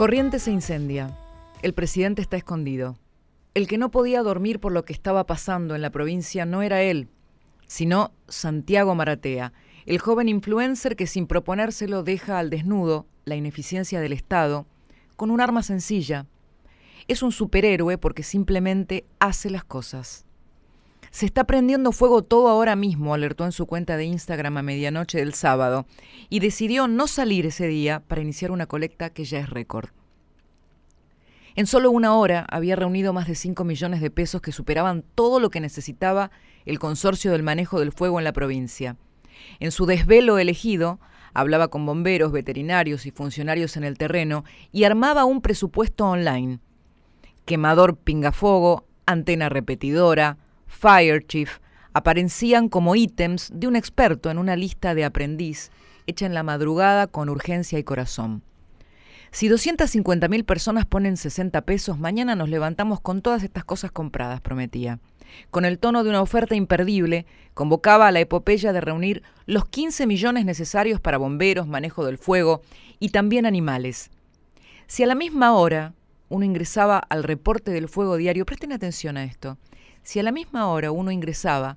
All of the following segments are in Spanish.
Corriente se incendia. El presidente está escondido. El que no podía dormir por lo que estaba pasando en la provincia no era él, sino Santiago Maratea, el joven influencer que sin proponérselo deja al desnudo la ineficiencia del Estado con un arma sencilla. Es un superhéroe porque simplemente hace las cosas. Se está prendiendo fuego todo ahora mismo, alertó en su cuenta de Instagram a medianoche del sábado, y decidió no salir ese día para iniciar una colecta que ya es récord. En solo una hora había reunido más de 5 millones de pesos que superaban todo lo que necesitaba el consorcio del manejo del fuego en la provincia. En su desvelo elegido, hablaba con bomberos, veterinarios y funcionarios en el terreno y armaba un presupuesto online. Quemador pingafogo, antena repetidora, fire chief, aparecían como ítems de un experto en una lista de aprendiz hecha en la madrugada con urgencia y corazón. Si 250.000 personas ponen 60 pesos, mañana nos levantamos con todas estas cosas compradas, prometía. Con el tono de una oferta imperdible, convocaba a la epopeya de reunir los 15 millones necesarios para bomberos, manejo del fuego y también animales. Si a la misma hora uno ingresaba al reporte del fuego diario, presten atención a esto, si a la misma hora uno ingresaba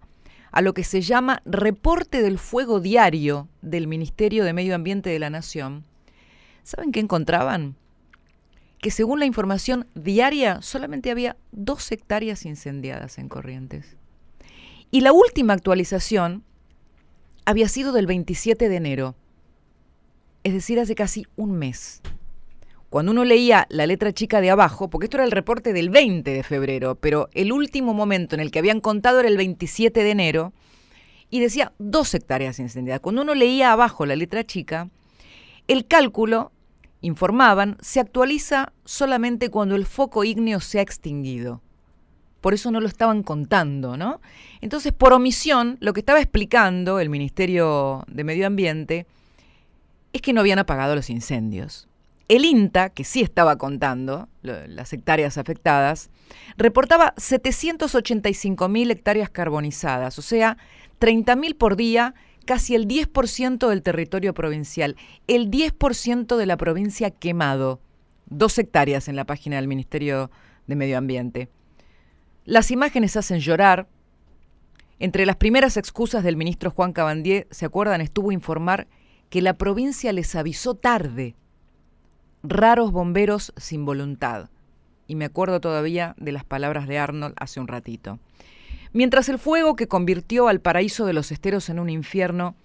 a lo que se llama reporte del fuego diario del Ministerio de Medio Ambiente de la Nación, ¿saben qué encontraban? Que según la información diaria, solamente había dos hectáreas incendiadas en Corrientes. Y la última actualización había sido del 27 de enero, es decir, hace casi un mes. Cuando uno leía la letra chica de abajo, porque esto era el reporte del 20 de febrero, pero el último momento en el que habían contado era el 27 de enero, y decía dos hectáreas incendiadas. Cuando uno leía abajo la letra chica, el cálculo informaban, se actualiza solamente cuando el foco ígneo se ha extinguido. Por eso no lo estaban contando, ¿no? Entonces, por omisión, lo que estaba explicando el Ministerio de Medio Ambiente es que no habían apagado los incendios. El INTA, que sí estaba contando las hectáreas afectadas, reportaba 785.000 hectáreas carbonizadas, o sea, 30.000 por día casi el 10% del territorio provincial, el 10% de la provincia quemado, dos hectáreas en la página del Ministerio de Medio Ambiente. Las imágenes hacen llorar. Entre las primeras excusas del ministro Juan Cabandier, ¿se acuerdan? Estuvo informar que la provincia les avisó tarde. Raros bomberos sin voluntad. Y me acuerdo todavía de las palabras de Arnold hace un ratito. Mientras el fuego que convirtió al paraíso de los esteros en un infierno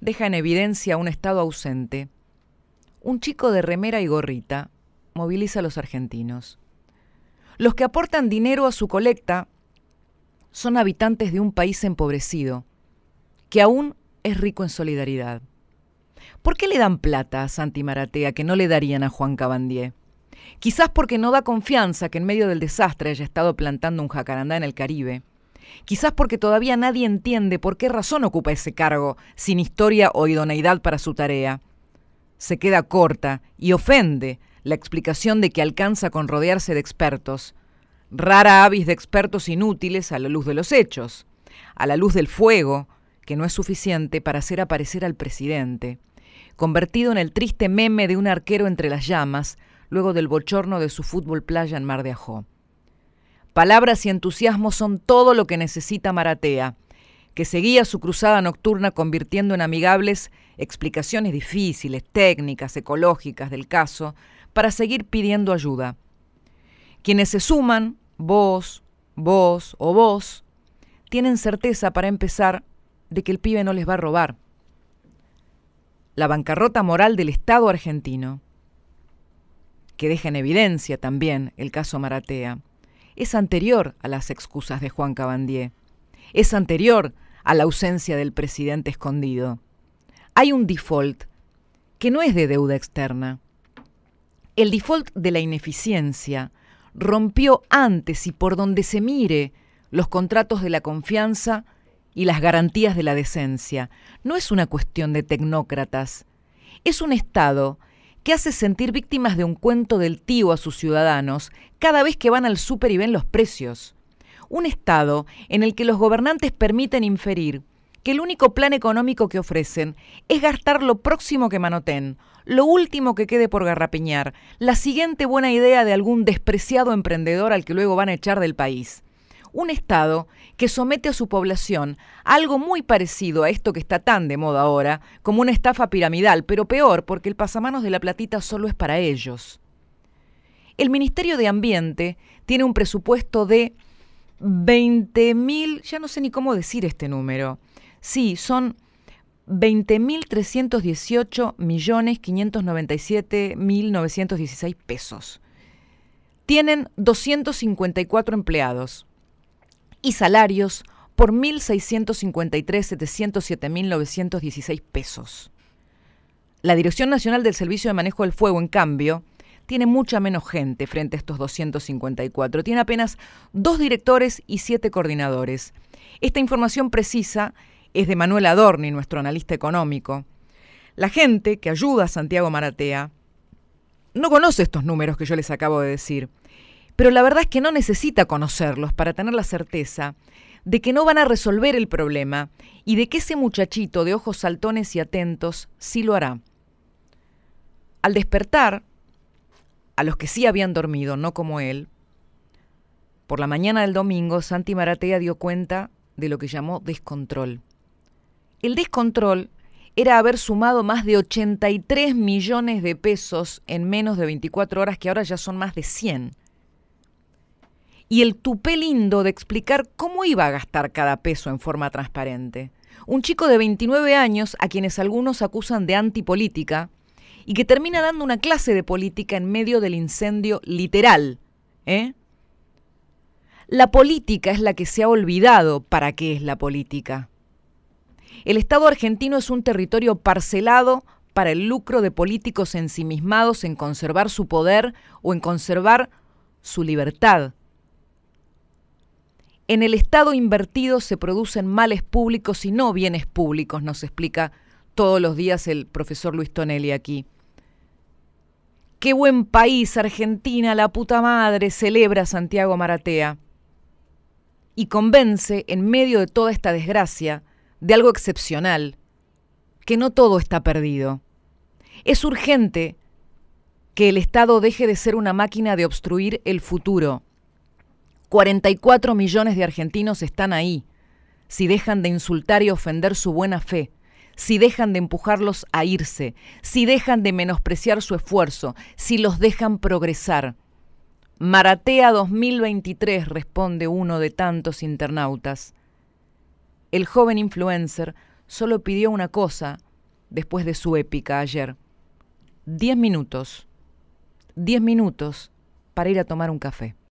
deja en evidencia un estado ausente, un chico de remera y gorrita moviliza a los argentinos. Los que aportan dinero a su colecta son habitantes de un país empobrecido, que aún es rico en solidaridad. ¿Por qué le dan plata a Santi Maratea que no le darían a Juan Cabandier? Quizás porque no da confianza que en medio del desastre haya estado plantando un jacarandá en el Caribe quizás porque todavía nadie entiende por qué razón ocupa ese cargo, sin historia o idoneidad para su tarea. Se queda corta y ofende la explicación de que alcanza con rodearse de expertos, rara avis de expertos inútiles a la luz de los hechos, a la luz del fuego, que no es suficiente para hacer aparecer al presidente, convertido en el triste meme de un arquero entre las llamas, luego del bochorno de su fútbol playa en Mar de Ajó. Palabras y entusiasmo son todo lo que necesita Maratea, que seguía su cruzada nocturna convirtiendo en amigables explicaciones difíciles, técnicas, ecológicas del caso, para seguir pidiendo ayuda. Quienes se suman, vos, vos o vos, tienen certeza para empezar de que el pibe no les va a robar. La bancarrota moral del Estado argentino, que deja en evidencia también el caso Maratea, es anterior a las excusas de Juan Cabandier, es anterior a la ausencia del presidente escondido. Hay un default que no es de deuda externa. El default de la ineficiencia rompió antes y por donde se mire los contratos de la confianza y las garantías de la decencia. No es una cuestión de tecnócratas. Es un Estado que hace sentir víctimas de un cuento del tío a sus ciudadanos cada vez que van al súper y ven los precios. Un Estado en el que los gobernantes permiten inferir que el único plan económico que ofrecen es gastar lo próximo que manoten, lo último que quede por garrapiñar, la siguiente buena idea de algún despreciado emprendedor al que luego van a echar del país un Estado que somete a su población algo muy parecido a esto que está tan de moda ahora, como una estafa piramidal, pero peor porque el pasamanos de la platita solo es para ellos. El Ministerio de Ambiente tiene un presupuesto de 20.000, ya no sé ni cómo decir este número. Sí, son 20.318.597.916 millones pesos. Tienen 254 empleados y salarios por 1.653.707.916 pesos. La Dirección Nacional del Servicio de Manejo del Fuego, en cambio, tiene mucha menos gente frente a estos 254. Tiene apenas dos directores y siete coordinadores. Esta información precisa es de Manuel Adorni, nuestro analista económico. La gente que ayuda a Santiago Maratea no conoce estos números que yo les acabo de decir pero la verdad es que no necesita conocerlos para tener la certeza de que no van a resolver el problema y de que ese muchachito de ojos saltones y atentos sí lo hará. Al despertar, a los que sí habían dormido, no como él, por la mañana del domingo, Santi Maratea dio cuenta de lo que llamó descontrol. El descontrol era haber sumado más de 83 millones de pesos en menos de 24 horas, que ahora ya son más de 100 y el tupé lindo de explicar cómo iba a gastar cada peso en forma transparente. Un chico de 29 años a quienes algunos acusan de antipolítica y que termina dando una clase de política en medio del incendio literal. ¿eh? La política es la que se ha olvidado para qué es la política. El Estado argentino es un territorio parcelado para el lucro de políticos ensimismados en conservar su poder o en conservar su libertad. En el Estado invertido se producen males públicos y no bienes públicos, nos explica todos los días el profesor Luis Tonelli aquí. Qué buen país, Argentina, la puta madre, celebra Santiago Maratea. Y convence, en medio de toda esta desgracia, de algo excepcional, que no todo está perdido. Es urgente que el Estado deje de ser una máquina de obstruir el futuro 44 millones de argentinos están ahí. Si dejan de insultar y ofender su buena fe, si dejan de empujarlos a irse, si dejan de menospreciar su esfuerzo, si los dejan progresar. Maratea 2023, responde uno de tantos internautas. El joven influencer solo pidió una cosa después de su épica ayer. Diez minutos. Diez minutos para ir a tomar un café.